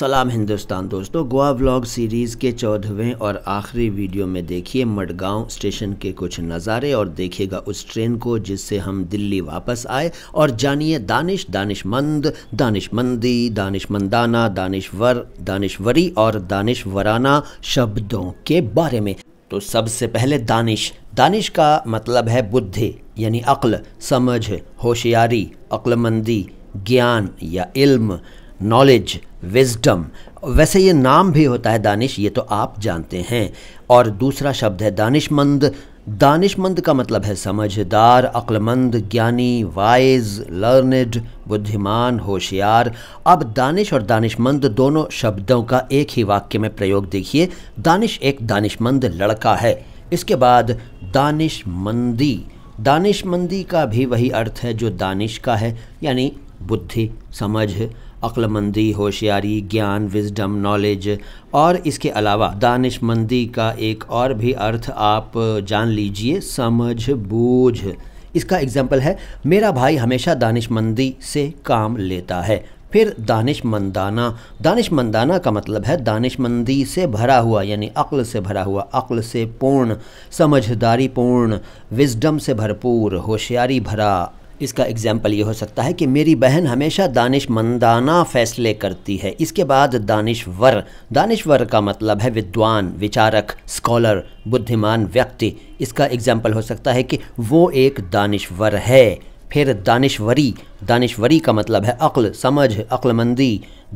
सलाम हिंदुस्तान दोस्तों Goa vlog series के चौदहवें और आखिरी वीडियो में देखिए मडगांव स्टेशन के कुछ नज़ारे और देखिएगा उस ट्रेन को जिससे हम दिल्ली वापस आए और जानिए दानिश दानिशमंद दानिशमंदी दानिशमंदाना दानिशवर दानिशवरी और दानिशवराना शब्दों के बारे में तो सबसे पहले दानिश दानिश का मतलब है बुद्धि यानी अक्ल समझ होशियारी अक्लमंदी ज्ञान या इल्म नॉलेज विजडम वैसे ये नाम भी होता है दानिश ये तो आप जानते हैं और दूसरा शब्द है दानिशमंद दानिशमंद का मतलब है समझदार अक्लमंद ज्ञानी वाइज लर्नड बुद्धिमान होशियार अब दानिश और दानिशमंद दोनों शब्दों का एक ही वाक्य में प्रयोग देखिए दानिश एक दानिशमंद लड़का है इसके बाद दानिशमंदी दानिशमंदी का भी वही अर्थ है जो दानिश का है यानी बुद्धि समझ अक्लमंदी होशियारी ज्ञान विजडम नॉलेज और इसके अलावा दानिशमंदी का एक और भी अर्थ आप जान लीजिए समझ बूझ इसका एग्जाम्पल है मेरा भाई हमेशा दानिशमंदी से काम लेता है फिर मंदाना दानिश मंदाना का मतलब है मंदी से भरा हुआ यानी अक्ल से भरा हुआ अक्ल से पूर्ण समझदारी पूर्ण विजडम से भरपूर होशियारी भरा इसका एग्ज़ाम्पल ये हो सकता है कि मेरी बहन हमेशा दानिशमंदाना फ़ैसले करती है इसके बाद दानिशवर दानिशवर का मतलब है विद्वान विचारक स्कॉलर बुद्धिमान व्यक्ति इसका एग्ज़ाम्पल हो सकता है कि वो एक दानिशवर है फिर दानिशवरी दानिशवरी का मतलब है अक्ल समझ अक्लमंदी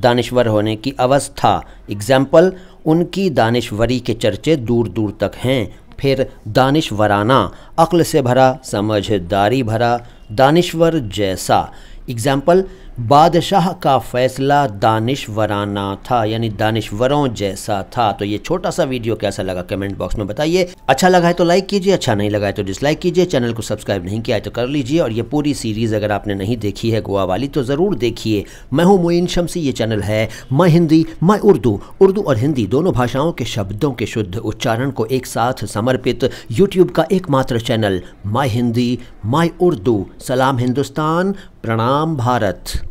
दानिशवर होने की अवस्था एग्ज़ाम्पल उनकी दानिशवरी के चर्चे दूर दूर तक हैं फिर दानिश वराना अक्ल से भरा समझदारी भरा दानश्वर जैसा एग्ज़ाम्पल बादशाह का फ़ैसला दानिशवराना था यानी दानिशवरों जैसा था तो ये छोटा सा वीडियो कैसा लगा कमेंट बॉक्स में बताइए अच्छा लगा है तो लाइक कीजिए अच्छा नहीं लगा है तो डिसलाइक कीजिए चैनल को सब्सक्राइब नहीं किया है तो कर लीजिए और ये पूरी सीरीज़ अगर आपने नहीं देखी है गोवा वाली तो ज़रूर देखिए मैं हूँ मोइन शमसी ये चैनल है मैं हिंदी मैं उर्दू उर्दू और हिंदी दोनों भाषाओं के शब्दों के शुद्ध उच्चारण को एक साथ समर्पित यूट्यूब का एकमात्र channel my Hindi my Urdu सलाम हिंदुस्तान प्रणाम भारत